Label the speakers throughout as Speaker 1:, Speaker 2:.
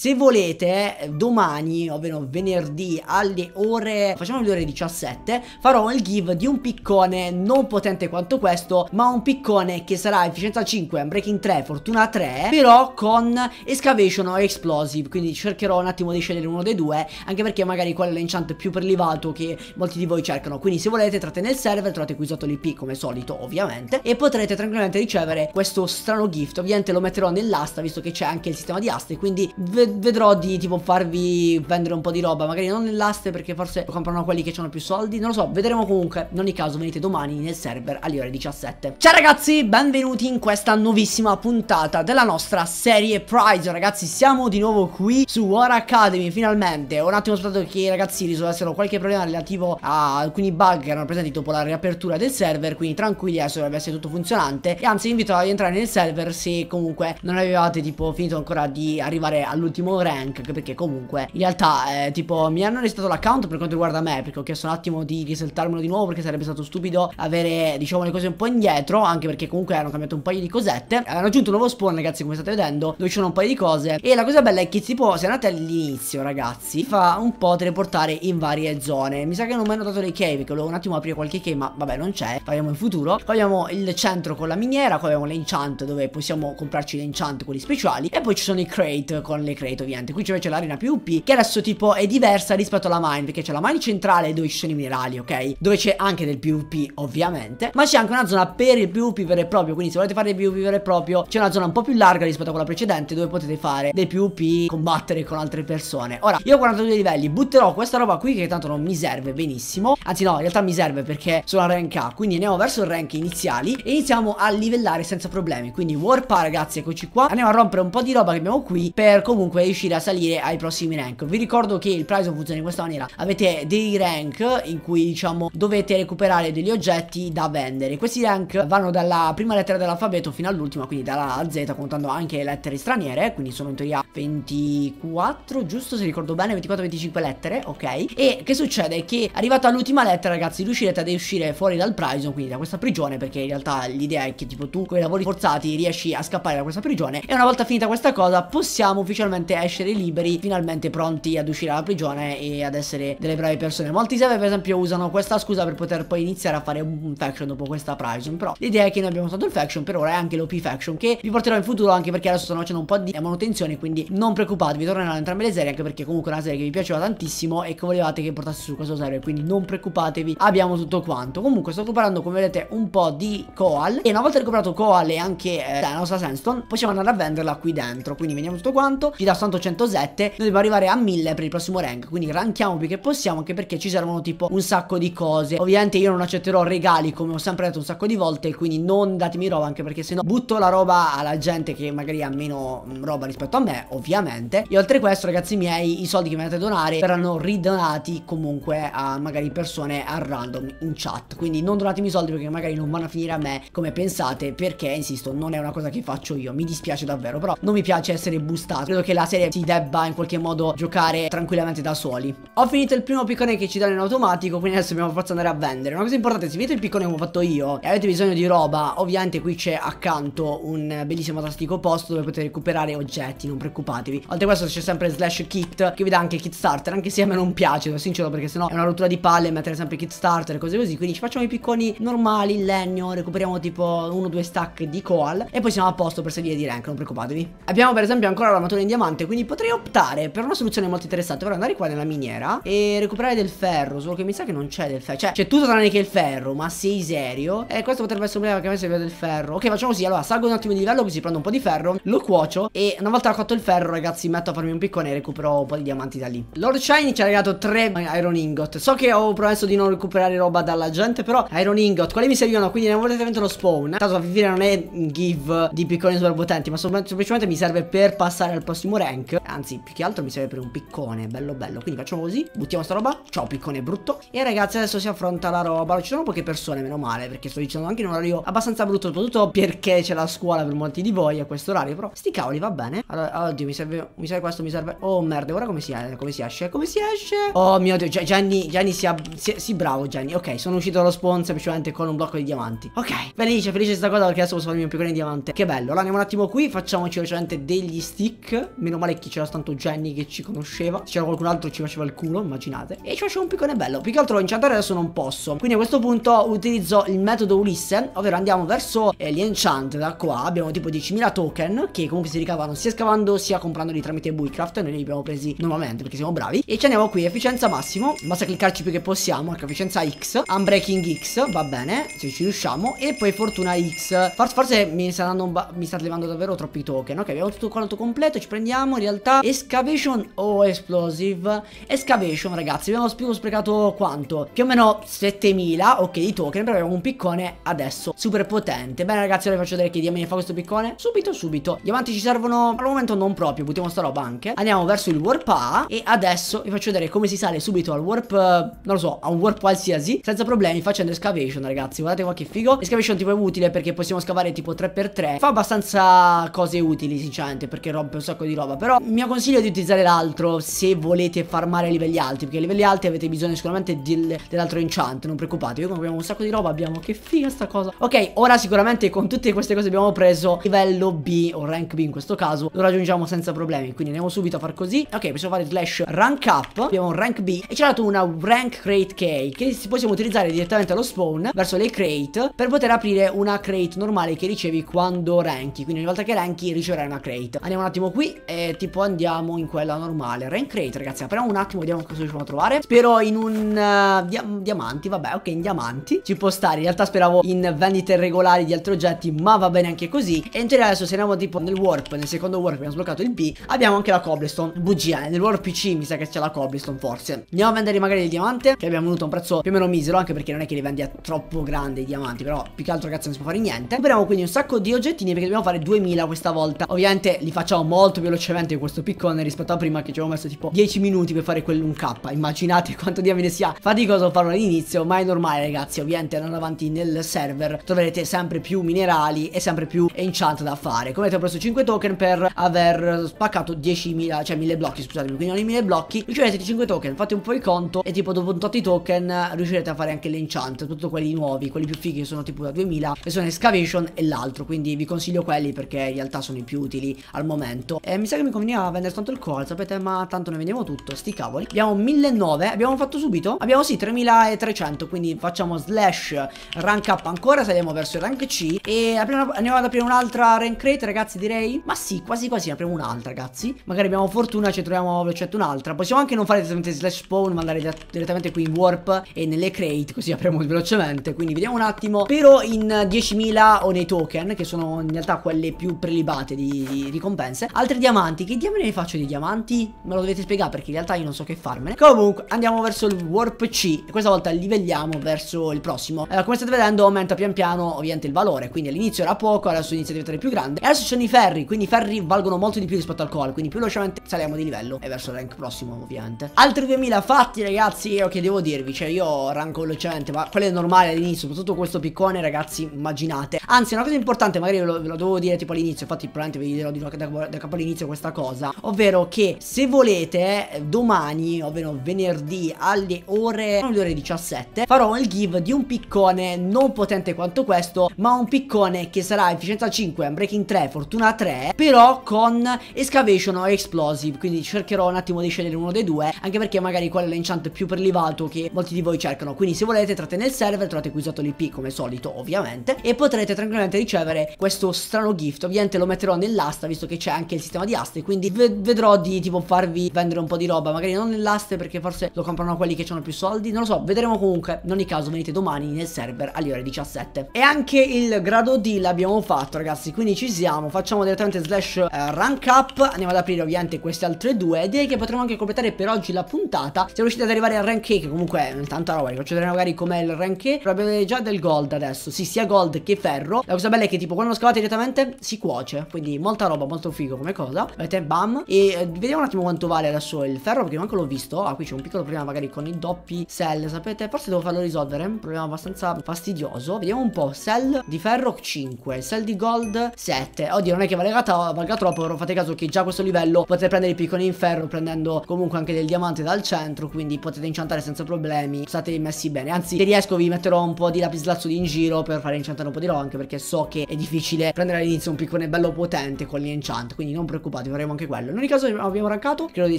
Speaker 1: Se volete, domani, ovvero venerdì alle ore, facciamo le ore 17, farò il give di un piccone non potente quanto questo, ma un piccone che sarà efficienza 5, breaking 3, fortuna 3, però con excavation o explosive, quindi cercherò un attimo di scegliere uno dei due, anche perché magari quello è l'enchant più prelivato che molti di voi cercano, quindi se volete entrate nel server, trovate qui sotto l'IP come solito ovviamente, e potrete tranquillamente ricevere questo strano gift, ovviamente lo metterò nell'asta visto che c'è anche il sistema di aste, quindi vedrete vedrò di tipo farvi vendere un po' di roba Magari non nell'aste perché forse lo comprano quelli che hanno più soldi Non lo so, vedremo comunque In ogni caso venite domani nel server alle ore 17 Ciao ragazzi, benvenuti in questa nuovissima puntata della nostra serie Prize Ragazzi siamo di nuovo qui su War Academy finalmente Ho un attimo aspettato che i ragazzi risolvessero qualche problema relativo a alcuni bug che erano presenti dopo la riapertura del server Quindi tranquilli adesso dovrebbe essere tutto funzionante E anzi vi invito a entrare nel server se comunque non avevate tipo finito ancora di arrivare all'ultimo ultimo rank Perché comunque in realtà eh, tipo mi hanno restato l'account per quanto riguarda me Perché ho chiesto un attimo di risaltarmelo di nuovo Perché sarebbe stato stupido avere diciamo le cose un po' indietro Anche perché comunque hanno cambiato un paio di cosette Hanno aggiunto un nuovo spawn ragazzi come state vedendo Dove ci sono un paio di cose E la cosa bella è che tipo se andate all'inizio ragazzi Fa un po' teleportare in varie zone Mi sa che non mi hanno dato le cave Che volevo un attimo aprire qualche cave ma vabbè non c'è Parliamo in futuro Poi abbiamo il centro con la miniera Poi abbiamo l'enchant dove possiamo comprarci l'enchant quelli speciali E poi ci sono i crate con le credito ovviamente Qui c'è invece l'arena PvP che adesso tipo è diversa rispetto alla mine Perché c'è la mine centrale dove ci sono i minerali ok Dove c'è anche del PvP ovviamente Ma c'è anche una zona per il PvP vero e proprio Quindi se volete fare il PvP vero e proprio C'è una zona un po' più larga rispetto a quella precedente Dove potete fare del PvP combattere con altre persone Ora io ho 42 livelli butterò questa roba qui che tanto non mi serve benissimo Anzi no in realtà mi serve perché sono a rank A Quindi andiamo verso il rank iniziali E iniziamo a livellare senza problemi Quindi warpa ragazzi eccoci qua Andiamo a rompere un po' di roba che abbiamo qui Per comunque comunque riuscire a salire ai prossimi rank vi ricordo che il prize funziona in questa maniera avete dei rank in cui diciamo dovete recuperare degli oggetti da vendere questi rank vanno dalla prima lettera dell'alfabeto fino all'ultima quindi dalla A Z contando anche le lettere straniere quindi sono in teoria 24 giusto se ricordo bene 24-25 lettere ok e che succede che arrivato all'ultima lettera ragazzi riuscirete ad uscire fuori dal prison quindi da questa prigione perché in realtà l'idea è che tipo tu con i lavori forzati riesci a scappare da questa prigione e una volta finita questa cosa possiamo ufficialmente finalmente essere liberi, finalmente pronti ad uscire dalla prigione e ad essere delle brave persone. Molti server per esempio usano questa scusa per poter poi iniziare a fare un faction dopo questa prison, però l'idea è che noi abbiamo usato il faction, per ora e anche l'OP faction che vi porterò in futuro anche perché adesso stanno facendo un po' di manutenzione, quindi non preoccupatevi, torneranno entrambe le serie anche perché comunque è una serie che vi piaceva tantissimo e che volevate che portassi su questo server, quindi non preoccupatevi, abbiamo tutto quanto. Comunque sto preparando come vedete un po' di Koal e una volta recuperato Koal e anche eh, la nostra Sandstone possiamo andare a venderla qui dentro, quindi vediamo tutto quanto, ci da 107 noi dobbiamo arrivare a 1000 per il prossimo rank quindi rankiamo più che possiamo anche perché ci servono tipo un sacco di cose ovviamente io non accetterò regali come ho sempre detto un sacco di volte quindi non datemi roba anche perché se no butto la roba alla gente che magari ha meno mm, roba rispetto a me ovviamente e oltre a questo ragazzi miei i soldi che mi andate a donare verranno ridonati comunque a magari persone a random in chat quindi non donatemi i soldi perché magari non vanno a finire a me come pensate perché insisto non è una cosa che faccio io mi dispiace davvero però non mi piace essere boostato credo che la la serie si debba in qualche modo giocare tranquillamente da soli. Ho finito il primo piccone che ci danno in automatico, quindi adesso dobbiamo forza andare a vendere. Una cosa importante, se vedete il piccone come ho fatto io e avete bisogno di roba, ovviamente qui c'è accanto un bellissimo fantastico posto dove potete recuperare oggetti, non preoccupatevi. Oltre a questo c'è sempre slash kit che vi dà anche il kickstarter, anche se a me non piace, sono sincero perché sennò è una rottura di palle mettere sempre il kickstarter e cose così, quindi ci facciamo i picconi normali in legno, recuperiamo tipo uno o due stack di coal e poi siamo a posto per salire di rank, non preoccupatevi. Abbiamo per esempio ancora l'armatura in diamante diamante Quindi potrei optare per una soluzione molto interessante Però andare qua nella miniera e recuperare del ferro Solo che mi sa che non c'è del ferro Cioè c'è tutto tranne che il ferro Ma sei serio? Eh questo potrebbe essere un problema che a me serve del ferro Ok facciamo così Allora salgo un attimo di livello così prendo un po' di ferro Lo cuocio e una volta cotto il ferro ragazzi Metto a farmi un piccone e recupero un po' di diamanti da lì Lord Shiny ci ha regalato tre iron ingot So che ho promesso di non recuperare roba dalla gente Però iron ingot Quali mi servivano? Quindi ne volete lo spawn Tanto a vivere non è give di picconi super potenti Ma semplicemente mi serve per passare al prossimo rank, anzi più che altro mi serve per un piccone, bello bello, quindi facciamo così, buttiamo sta roba, ciao piccone brutto, e ragazzi adesso si affronta la roba, ci sono poche persone meno male, perché sto dicendo anche in un orario abbastanza brutto, soprattutto perché c'è la scuola per molti di voi a questo orario, però sti cavoli va bene, allora, oddio mi serve, mi serve questo, mi serve, oh merda, ora come si, eh, come si esce, come si esce, oh mio dio, Gianni, Gianni si, si, si bravo Gianni, ok, sono uscito dallo spawn semplicemente con un blocco di diamanti, ok, felice, felice sta cosa perché adesso posso farmi un piccone di diamante, che bello, allora andiamo un attimo qui, facciamoci velocemente degli stick, meno male che c'era tanto Jenny che ci conosceva. c'era qualcun altro che ci faceva il culo, immaginate. E ci faceva un piccone bello. Più che altro enchantare adesso non posso. Quindi a questo punto utilizzo il metodo Ulisse, ovvero andiamo verso eh, gli enchant da qua. Abbiamo tipo 10.000 token che comunque si ricavano sia scavando sia comprandoli tramite Bullcraft. Noi li abbiamo presi nuovamente perché siamo bravi. E ci andiamo qui, efficienza massimo. Basta cliccarci più che possiamo. Ecco, efficienza X. Unbreaking X, va bene, se ci riusciamo. E poi fortuna X. Forse, forse mi sta, dando, mi sta levando davvero troppi token. Ok, abbiamo tutto quanto completo. Ci prendiamo andiamo in realtà Excavation o Explosive Excavation ragazzi abbiamo sprecato quanto? Più o meno 7000 ok di token però abbiamo un piccone adesso super potente Bene ragazzi ora vi faccio vedere che diamine fa questo piccone Subito subito Diamanti ci servono al momento non proprio buttiamo sta roba anche Andiamo verso il warp A e adesso vi faccio vedere come si sale subito al warp Non lo so a un warp qualsiasi senza problemi facendo Excavation ragazzi guardate qua che figo Excavation tipo è utile perché possiamo scavare tipo 3x3 Fa abbastanza cose utili sinceramente perché rompe un sacco di roba Però il mio consiglio è di utilizzare l'altro se volete farmare a livelli alti Perché a livelli alti avete bisogno sicuramente dell'altro enchant Non preoccupatevi, noi abbiamo un sacco di roba Abbiamo che figa sta cosa Ok, ora sicuramente con tutte queste cose abbiamo preso livello B o rank B in questo caso Lo raggiungiamo senza problemi Quindi andiamo subito a far così Ok, possiamo fare slash rank up Abbiamo un rank B e ci ha dato una rank crate key Che possiamo utilizzare direttamente allo spawn Verso le crate per poter aprire una crate normale che ricevi quando ranki Quindi ogni volta che ranki riceverai una crate Andiamo un attimo qui e tipo andiamo in quella normale. Rank rate, ragazzi, apriamo un attimo, vediamo cosa riusciamo a trovare. Spero in un uh, dia diamanti, vabbè, ok, in diamanti. Ci può stare, in realtà speravo in vendite regolari di altri oggetti, ma va bene anche così. E in teoria adesso se andiamo tipo nel warp, nel secondo warp abbiamo sbloccato il B, abbiamo anche la cobblestone. Bugia, eh, nel warp PC mi sa che c'è la cobblestone forse. Andiamo a vendere magari il diamante, che abbiamo venuto a un prezzo più o meno misero, anche perché non è che li vendi a troppo grande i diamanti, però più che altro ragazzi non si può fare niente. Compriamo quindi un sacco di oggettini perché dobbiamo fare 2000 questa volta. Ovviamente li facciamo molto veloce velocemente questo piccone rispetto a prima che ci avevo messo tipo 10 minuti per fare quell'un k Immaginate quanto diamine sia faticoso farlo all'inizio, ma è normale ragazzi, ovviamente andando avanti nel server troverete sempre più minerali e sempre più enchant da fare. Come avete preso 5 token per aver spaccato 10.000, cioè 1.000 blocchi, scusatemi, quindi ogni 1.000 blocchi riceverete 5 token, fate un po' il conto e tipo dopo un tot di token riuscirete a fare anche l'enchant, tutti quelli nuovi, quelli più fighi che sono tipo da 2.000 e sono excavation e l'altro, quindi vi consiglio quelli perché in realtà sono i più utili al momento. E mi sa che mi conveniva vendere tanto il core, sapete, ma tanto ne vendiamo tutto, sti cavoli. Abbiamo 1900, abbiamo fatto subito? Abbiamo sì, 3300, quindi facciamo slash rank up ancora, saliamo verso il rank C e apriamo, andiamo ad aprire un'altra rank crate, ragazzi, direi. Ma sì, quasi quasi apriamo un'altra, ragazzi. Magari abbiamo fortuna, ci troviamo c'è un'altra. Possiamo anche non fare direttamente slash spawn, ma andare direttamente qui in warp e nelle crate, così apriamo velocemente. Quindi vediamo un attimo, però in 10.000 o nei token, che sono in realtà quelle più prelibate di, di ricompense, altri diamanti diamanti, che diamine ne faccio di diamanti? Me lo dovete spiegare perché in realtà io non so che farmene Comunque andiamo verso il warp C e questa volta livelliamo verso il prossimo allora, eh, come state vedendo aumenta pian piano ovviamente il valore Quindi all'inizio era poco, adesso inizia a diventare più grande E adesso ci sono i ferri, quindi i ferri valgono molto di più rispetto al coal Quindi più velocemente saliamo di livello e verso il rank prossimo ovviamente Altri 2000 fatti ragazzi, io che devo dirvi, cioè io ranco velocemente Ma quello è normale all'inizio, soprattutto questo piccone ragazzi immaginate Anzi una cosa importante magari ve lo, ve lo dovevo dire tipo all'inizio, infatti probabilmente vi dirò di da, da capo all'inizio questa cosa, ovvero che se volete domani, ovvero venerdì alle ore, alle ore 17, farò il give di un piccone non potente quanto questo, ma un piccone che sarà efficienza 5, breaking 3, fortuna 3, però con excavation o explosive, quindi cercherò un attimo di scegliere uno dei due, anche perché magari quello è l'enchant più per prelivato che molti di voi cercano, quindi se volete entrate nel server, trovate qui sotto l'IP come solito ovviamente, e potrete tranquillamente ricevere questo strano gift, ovviamente lo metterò nell'asta visto che c'è anche il sistema di aste Quindi vedrò di tipo farvi vendere un po' di roba Magari non nell'aste perché forse lo comprano quelli che hanno più soldi Non lo so, vedremo comunque In ogni caso venite domani nel server alle ore 17 E anche il grado D l'abbiamo fatto ragazzi Quindi ci siamo Facciamo direttamente slash eh, rank up Andiamo ad aprire ovviamente queste altre due direi che potremo anche completare per oggi la puntata Siamo riusciti ad arrivare al rank E Che comunque è tanta roba Vi faccio vedere magari com'è il rank E Probabilmente già del gold adesso Sì, sia gold che ferro La cosa bella è che tipo quando lo scavate direttamente si cuoce Quindi molta roba, molto figo come cosa cosa Vedete bam E eh, vediamo un attimo quanto vale adesso il ferro Perché manco l'ho visto Ah qui c'è un piccolo problema magari con i doppi cell Sapete forse devo farlo risolvere Un problema abbastanza fastidioso Vediamo un po' Cell di ferro 5 Cell di gold 7 Oddio non è che valga, valga troppo Però fate caso che già a questo livello Potete prendere i piccoli in ferro Prendendo comunque anche del diamante dal centro Quindi potete inchantare senza problemi State messi bene Anzi se riesco vi metterò un po' di lapislazzuli in giro Per fare inchantare un po' di roba Anche perché so che è difficile prendere all'inizio un piccone bello potente con gli enchant Quindi non preoccupatevi preoccupati, faremo anche quello. In ogni caso abbiamo rankato, credo di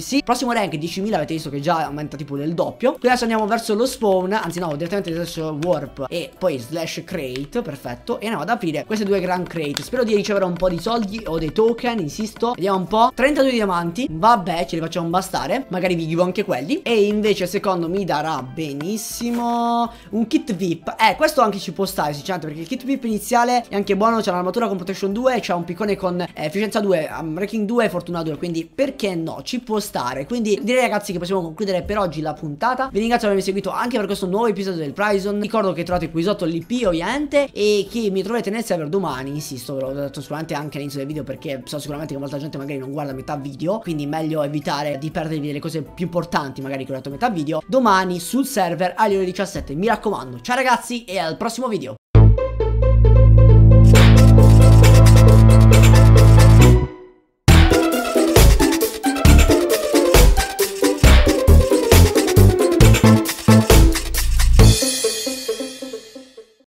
Speaker 1: sì. Prossimo rank 10.000, avete visto che già aumenta tipo del doppio. Qui adesso andiamo verso lo spawn, anzi no, direttamente slash warp e poi slash crate, perfetto. E andiamo ad aprire queste due grand crate. Spero di ricevere un po' di soldi o dei token, insisto. Vediamo un po'. 32 diamanti, vabbè, ce li facciamo bastare. Magari vi vivo anche quelli. E invece secondo mi darà benissimo un kit VIP. Eh, questo anche ci può stare, sinceramente, perché il kit VIP iniziale è anche buono, c'è un'armatura con protection 2, c'è un piccone con eh, efficienza 2, um, mm, ranking Team 2 Fortuna 2 Quindi perché no ci può stare Quindi direi ragazzi che possiamo concludere per oggi la puntata Vi ringrazio per avermi seguito anche per questo nuovo episodio del Prison Ricordo che trovate qui sotto l'IP ovviamente E che mi troverete nel server domani Insisto ve l'ho detto sicuramente anche all'inizio del video Perché so sicuramente che molta gente magari non guarda metà video Quindi meglio evitare di perdervi delle cose più importanti Magari che ho detto metà video Domani sul server alle ore 17 Mi raccomando ciao ragazzi e al prossimo video